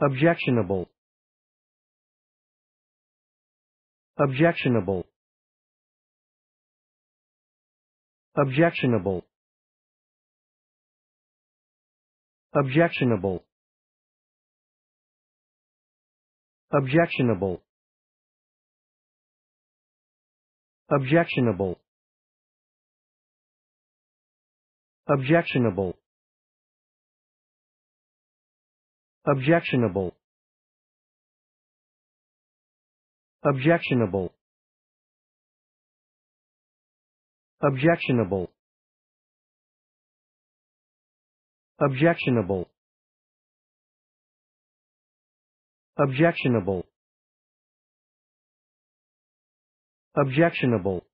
objectionable objectionable objectionable objectionable objectionable objectionable objectionable objectionable objectionable objectionable objectionable objectionable objectionable